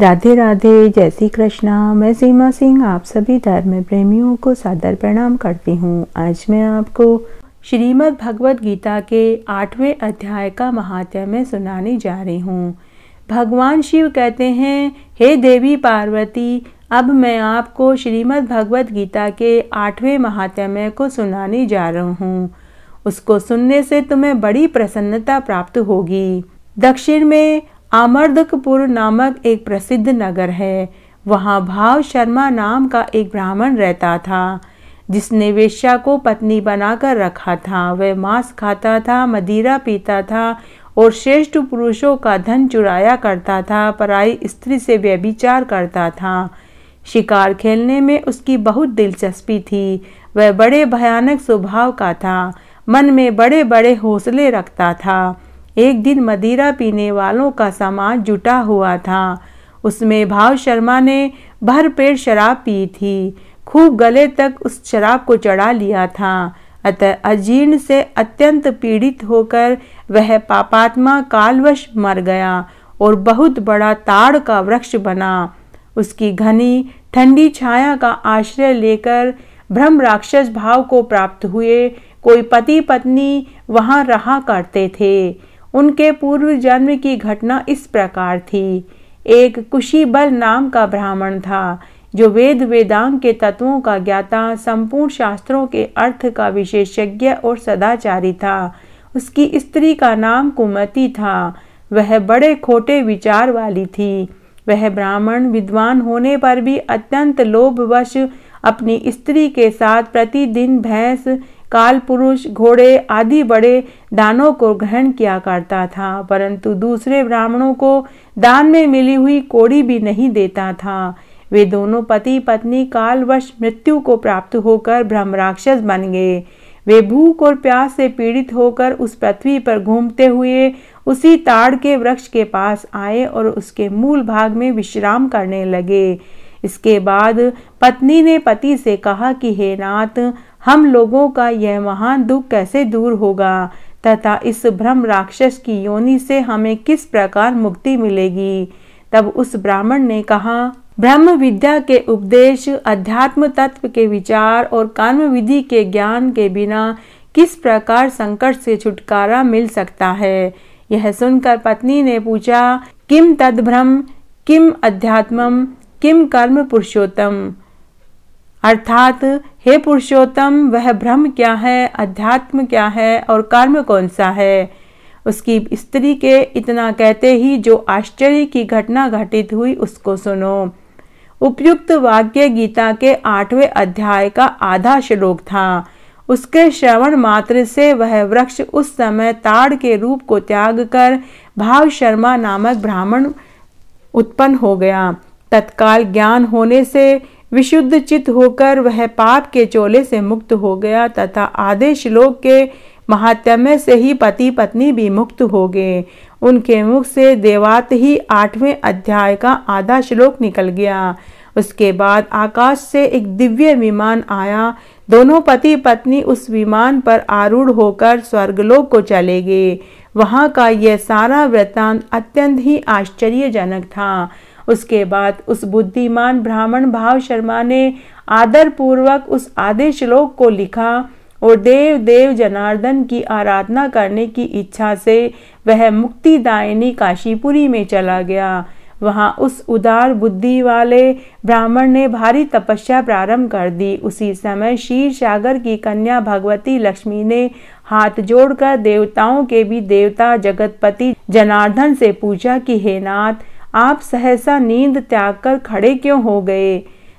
राधे राधे जय श्री कृष्णा मैं सीमा सिंह आप सभी धर्म प्रेमियों को सादर प्रणाम करती हूँ आज मैं आपको श्रीमद् भगवद गीता के आठवें अध्याय का महात्म्य सुनाने जा रही हूँ भगवान शिव कहते हैं हे देवी पार्वती अब मैं आपको श्रीमद् भगवद गीता के आठवें महात्म्य को सुनाने जा रहा हूँ उसको सुनने से तुम्हें बड़ी प्रसन्नता प्राप्त होगी दक्षिण में आमर्दकपुर नामक एक प्रसिद्ध नगर है वहाँ भाव शर्मा नाम का एक ब्राह्मण रहता था जिसने वेश्या को पत्नी बनाकर रखा था वह मांस खाता था मदिरा पीता था और श्रेष्ठ पुरुषों का धन चुराया करता था पराई स्त्री से व्यभिचार करता था शिकार खेलने में उसकी बहुत दिलचस्पी थी वह बड़े भयानक स्वभाव का था मन में बड़े बड़े हौसले रखता था एक दिन मदिरा पीने वालों का समाज जुटा हुआ था उसमें भाव शर्मा ने भर पेट शराब पी थी खूब गले तक उस शराब को चढ़ा लिया था अतः अजीर्ण से अत्यंत पीड़ित होकर वह पापात्मा कालवश मर गया और बहुत बड़ा ताड़ का वृक्ष बना उसकी घनी ठंडी छाया का आश्रय लेकर भ्रम राक्षस भाव को प्राप्त हुए कोई पति पत्नी वहाँ रहा करते थे उनके पूर्व जन्म की घटना इस प्रकार थी एक कुशीबल नाम का ब्राह्मण था जो वेद वेदांग के तत्वों का ज्ञाता संपूर्ण शास्त्रों के अर्थ का विशेषज्ञ और सदाचारी था उसकी स्त्री का नाम कुमति था वह बड़े खोटे विचार वाली थी वह ब्राह्मण विद्वान होने पर भी अत्यंत लोभवश अपनी स्त्री के साथ प्रतिदिन भैंस काल पुरुष घोड़े आदि बड़े दानों को ग्रहण किया करता था परंतु दूसरे ब्राह्मणों को दान में मिली हुई कोड़ी भी नहीं देता था वे दोनों पति पत्नी कालवश मृत्यु को प्राप्त होकर ब्रह्मराक्षस बन गए वे भूख और प्यास से पीड़ित होकर उस पृथ्वी पर घूमते हुए उसी ताड़ के वृक्ष के पास आए और उसके मूल भाग में विश्राम करने लगे इसके बाद पत्नी ने पति से कहा कि हे नाथ हम लोगों का यह महान दुख कैसे दूर होगा तथा इस भ्रम राक्षस की योनि से हमें किस प्रकार मुक्ति मिलेगी तब उस ब्राह्मण ने कहा ब्रह्म विद्या के उपदेश अध्यात्म तत्व के विचार और कर्म विधि के ज्ञान के बिना किस प्रकार संकट से छुटकारा मिल सकता है यह सुनकर पत्नी ने पूछा किम तद भ्रम किम अध्यात्मम किम कर्म पुरुषोत्तम अर्थात हे पुरुषोत्तम वह ब्रह्म क्या है अध्यात्म क्या है और कर्म कौन सा है उसकी स्त्री के इतना कहते ही जो आश्चर्य की घटना घटित हुई उसको सुनो उपयुक्त वाक्य गीता के आठवें अध्याय का आधा श्लोक था उसके श्रवण मात्र से वह वृक्ष उस समय ताड़ के रूप को त्याग कर भाव शर्मा नामक ब्राह्मण उत्पन्न हो गया तत्काल ज्ञान होने से विशुद्ध चित होकर वह पाप के चोले से मुक्त हो गया तथा आधे श्लोक के महात्म्य से ही पति पत्नी भी मुक्त हो गए उनके मुख से देवात ही आठवें अध्याय का आधा श्लोक निकल गया उसके बाद आकाश से एक दिव्य विमान आया दोनों पति पत्नी उस विमान पर आरूढ़ होकर स्वर्गलोक को चले गए वहाँ का यह सारा वृत्तांत अत्यंत ही आश्चर्यजनक था उसके बाद उस बुद्धिमान ब्राह्मण भाव शर्मा ने आदर पूर्वक उस आधे श्लोक को लिखा और देव देव जनार्दन की आराधना करने की इच्छा से वह मुक्तिदायिनी काशीपुरी में चला गया वहाँ उस उदार बुद्धि वाले ब्राह्मण ने भारी तपस्या प्रारंभ कर दी उसी समय शीर सागर की कन्या भगवती लक्ष्मी ने हाथ जोड़कर देवताओं के भी देवता जगतपति जनार्दन से पूछा कि हे नाथ आप सहसा नींद त्याग कर खड़े क्यों हो गए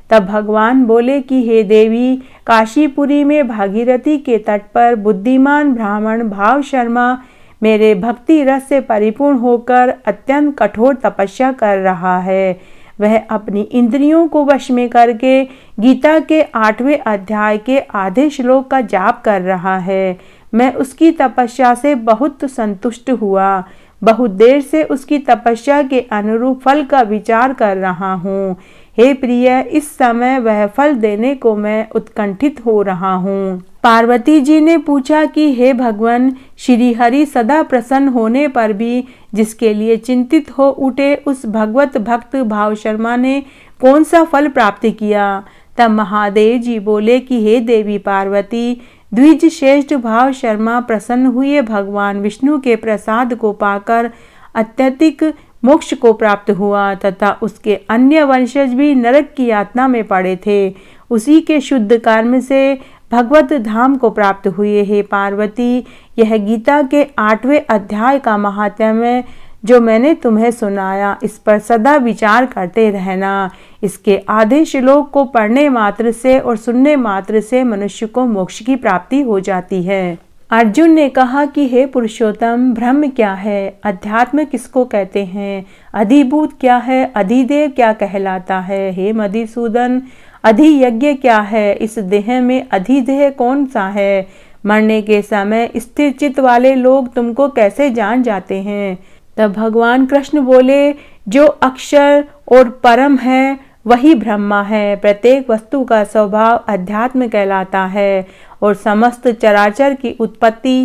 तब भगवान बोले कि हे देवी काशीपुरी में भागीरथी के तट पर बुद्धिमान ब्राह्मण भाव शर्मा मेरे भक्ति रस से परिपूर्ण होकर अत्यंत कठोर तपस्या कर रहा है वह अपनी इंद्रियों को वश में करके गीता के आठवें अध्याय के आधे श्लोक का जाप कर रहा है मैं उसकी तपस्या से बहुत संतुष्ट हुआ बहुत देर से उसकी तपस्या के अनुरूप फल का विचार कर रहा हूँ हे प्रिय इस समय वह फल देने को मैं उत्कंठित हो रहा हूँ पार्वती जी ने पूछा कि हे भगवान श्री हरि सदा प्रसन्न होने पर भी जिसके लिए चिंतित हो उठे उस भगवत भक्त भाव शर्मा ने कौन सा फल प्राप्त किया तब महादेव जी बोले कि हे देवी पार्वती द्विज श्रेष्ठ भाव शर्मा प्रसन्न हुए भगवान विष्णु के प्रसाद को पाकर अत्यधिक मोक्ष को प्राप्त हुआ तथा उसके अन्य वंशज भी नरक की यातना में पड़े थे उसी के शुद्ध कर्म से भगवत धाम को प्राप्त हुए हे पार्वती यह गीता के आठवें अध्याय का महात्म्य जो मैंने तुम्हें सुनाया इस पर सदा विचार करते रहना इसके आधे श्लोक को पढ़ने मात्र से और सुनने मात्र से मनुष्य को मोक्ष की प्राप्ति हो जाती है अर्जुन ने कहा कि हे पुरुषोत्तम ब्रह्म क्या है अध्यात्म किसको कहते हैं अधिभूत क्या है अधिदेव क्या कहलाता है हे अधि अधियज्ञ क्या है इस देह में अधिदेह कौन सा है मरने के समय स्थिर चित्त वाले लोग तुमको कैसे जान जाते हैं तब भगवान कृष्ण बोले जो अक्षर और परम है वही ब्रह्मा है प्रत्येक वस्तु का स्वभाव अध्यात्म कहलाता है और समस्त चराचर की उत्पत्ति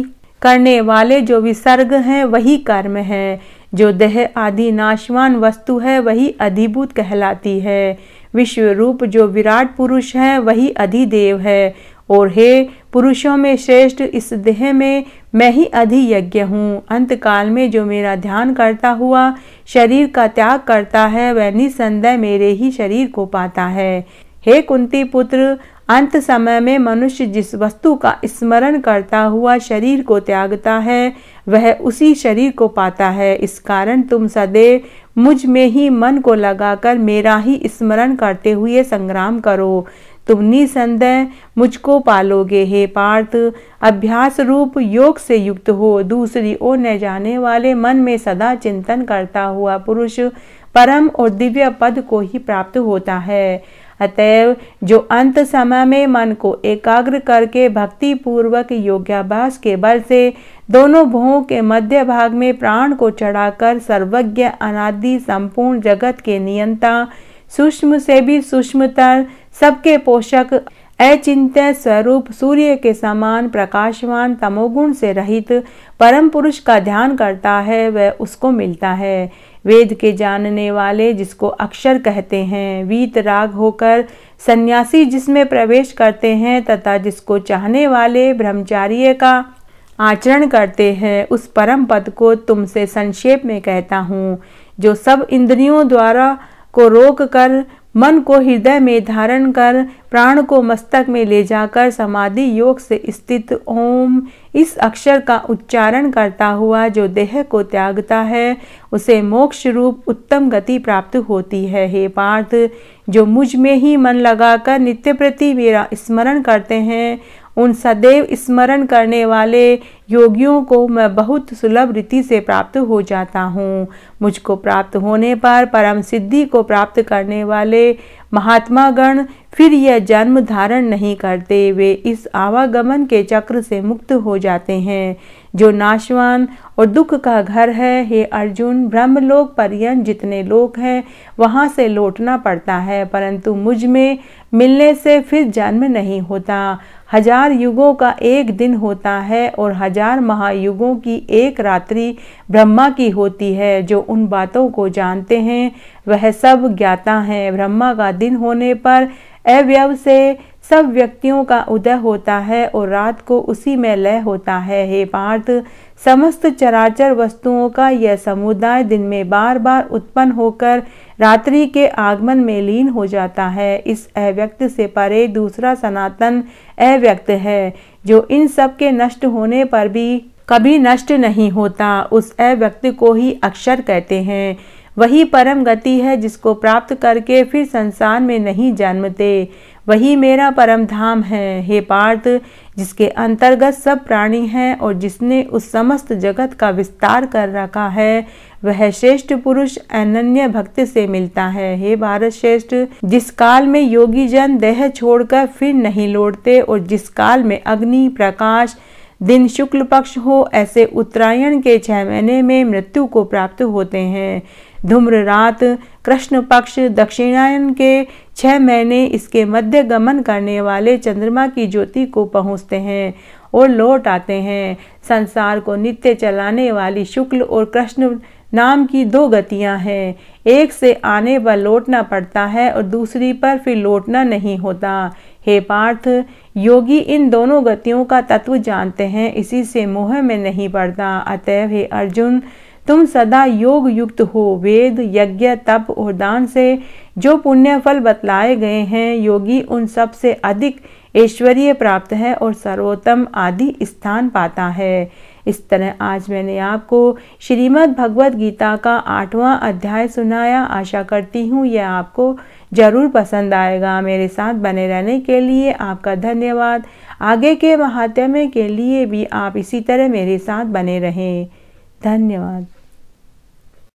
करने वाले जो विसर्ग हैं वही कर्म है जो देह आदि नाशवान वस्तु है वही अधिभूत कहलाती है विश्व रूप जो विराट पुरुष है वही अधिदेव है और हे पुरुषों में श्रेष्ठ इस देह में मैं ही अधि यज्ञ हूँ अंतकाल में जो मेरा ध्यान करता हुआ शरीर का त्याग करता है वह निसंदेह मेरे ही शरीर को पाता है हे कुंती पुत्र अंत समय में मनुष्य जिस वस्तु का स्मरण करता हुआ शरीर को त्यागता है वह उसी शरीर को पाता है इस कारण तुम सदैव मुझ में ही मन को लगाकर मेरा ही स्मरण करते हुए संग्राम करो तुम निसंदेह मुझको पालोगे हे पार्थ अभ्यास रूप योग से युक्त हो दूसरी ओर न जाने वाले मन में सदा चिंतन करता हुआ पुरुष परम और दिव्य पद को ही प्राप्त होता है अतएव जो अंत समय में मन को एकाग्र करके भक्ति पूर्वक योगाभ्यास के बल से दोनों भवों के मध्य भाग में प्राण को चढ़ाकर सर्वज्ञ अनादि संपूर्ण जगत के नियंता सूक्ष्म से भी सूक्ष्मतर सबके पोषक अचिंत्य स्वरूप सूर्य के समान प्रकाशवान तमोगुण से रहित परम पुरुष का ध्यान करता है वह उसको मिलता है वेद के जानने वाले जिसको अक्षर कहते हैं वीत राग होकर सन्यासी जिसमें प्रवेश करते हैं तथा जिसको चाहने वाले ब्रह्मचार्य का आचरण करते हैं उस परम पद को तुमसे संक्षेप में कहता हूँ जो सब इंद्रियों द्वारा को रोक कर मन को हृदय में धारण कर प्राण को मस्तक में ले जाकर समाधि योग से स्थित ओम इस अक्षर का उच्चारण करता हुआ जो देह को त्यागता है उसे मोक्ष रूप उत्तम गति प्राप्त होती है हे पार्थ जो मुझ में ही मन लगाकर नित्य प्रति मेरा स्मरण करते हैं उन सदैव स्मरण करने वाले योगियों को मैं बहुत सुलभ रीति से प्राप्त हो जाता हूँ मुझको प्राप्त होने पर परम सिद्धि को प्राप्त करने वाले महात्मा गण फिर यह जन्म धारण नहीं करते वे इस आवागमन के चक्र से मुक्त हो जाते हैं जो नाशवान और दुख का घर है हे अर्जुन ब्रह्मलोक पर्यंत जितने लोग हैं वहाँ से लौटना पड़ता है परंतु मुझ में मिलने से फिर जन्म नहीं होता हजार युगों का एक दिन होता है और हजार महायुगों की एक रात्रि ब्रह्मा की होती है जो उन बातों को जानते हैं वह सब ज्ञाता हैं ब्रह्मा का दिन होने पर अव्यव से सब व्यक्तियों का उदय होता है और रात को उसी में लय होता है हे पार्थ समस्त चराचर वस्तुओं का यह समुदाय दिन में बार बार उत्पन्न होकर रात्रि के आगमन में लीन हो जाता है इस अव्यक्त से परे दूसरा सनातन अव्यक्त है जो इन सब के नष्ट होने पर भी कभी नष्ट नहीं होता उस अव्यक्त को ही अक्षर कहते हैं वही परम गति है जिसको प्राप्त करके फिर संसार में नहीं जन्मते वही मेरा परम धाम है हे पार्थ जिसके अंतर्गत सब प्राणी हैं और जिसने उस समस्त जगत का विस्तार कर रखा है वह श्रेष्ठ पुरुष अनन्य भक्ति से मिलता है हे भारत श्रेष्ठ जिस काल में योगी जन देह छोड़कर फिर नहीं लौटते और जिस काल में अग्नि प्रकाश दिन शुक्ल पक्ष हो ऐसे उत्तरायण के छह महीने में मृत्यु को प्राप्त होते हैं धूम्र रात कृष्ण पक्ष दक्षिणायन के छह महीने इसके मध्य गमन करने वाले चंद्रमा की ज्योति को पहुँचते हैं और लौट आते हैं संसार को नित्य चलाने वाली शुक्ल और कृष्ण नाम की दो गतियां हैं एक से आने पर लौटना पड़ता है और दूसरी पर फिर लौटना नहीं होता हे पार्थ योगी इन दोनों गतियों का तत्व जानते हैं इसी से मोह में नहीं पड़ता अतएव हे अर्जुन तुम सदा योग युक्त हो वेद यज्ञ तप और दान से जो पुण्य फल बतलाए गए हैं योगी उन सब से अधिक ऐश्वर्य प्राप्त है और सर्वोत्तम आदि स्थान पाता है इस तरह आज मैंने आपको श्रीमद् भगवद गीता का आठवां अध्याय सुनाया आशा करती हूँ यह आपको ज़रूर पसंद आएगा मेरे साथ बने रहने के लिए आपका धन्यवाद आगे के महात्म्य के लिए भी आप इसी तरह मेरे साथ बने रहें धन्यवाद